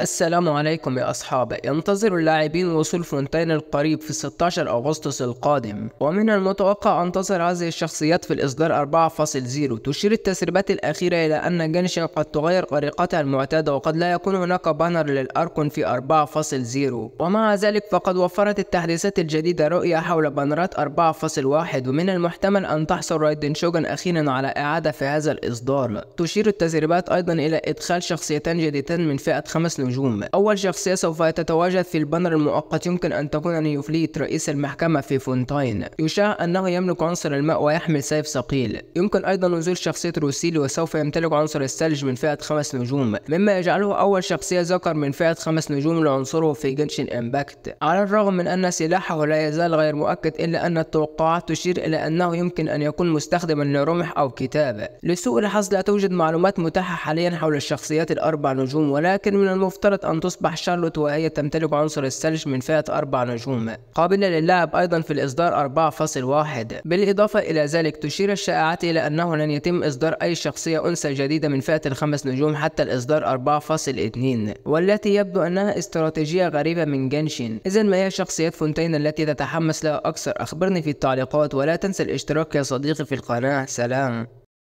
السلام عليكم يا أصحاب ينتظر اللاعبين وصول فونتين القريب في 16 أغسطس القادم ومن المتوقع أن تظهر هذه الشخصيات في الإصدار 4.0 تشير التسريبات الأخيرة إلى أن جنشن قد تغير طريقتها المعتادة وقد لا يكون هناك بانر للأركون في 4.0 ومع ذلك فقد وفرت التحديثات الجديدة رؤية حول بانرات 4.1 ومن المحتمل أن تحصل رايدن شوغن أخيرا على إعادة في هذا الإصدار تشير التسريبات أيضا إلى إدخال شخصيتان جديدتان من فئة 5 الهجوم أول شخصية سوف تتواجد في البانر المؤقت يمكن أن تكون نيوفليت رئيس المحكمة في فونتاين يشاع أنه يملك عنصر الماء ويحمل سيف ثقيل يمكن أيضا نزول شخصية روسيلي وسوف يمتلك عنصر الثلج من فئة خمس نجوم مما يجعله أول شخصية ذكر من فئة خمس نجوم لعنصره في جنشن إمباكت على الرغم من أن سلاحه لا يزال غير مؤكد إلا أن التوقعات تشير إلى أنه يمكن أن يكون مستخدما لرمح أو كتابة لسوء الحظ لا توجد معلومات متاحة حاليا حول الشخصيات الأربع نجوم ولكن من المفروض المفترض أن تصبح شارلوت وهي تمتلك عنصر الثلج من فئة أربع نجوم قابلة للعب أيضا في الإصدار 4.1 بالإضافة إلى ذلك تشير الشائعات إلى أنه لن يتم إصدار أي شخصية أنثى جديدة من فئة الخمس نجوم حتى الإصدار 4.2 والتي يبدو أنها استراتيجية غريبة من جنشين إذا ما هي شخصيات فونتين التي تتحمس لها أكثر أخبرني في التعليقات ولا تنسى الاشتراك يا صديقي في القناة سلام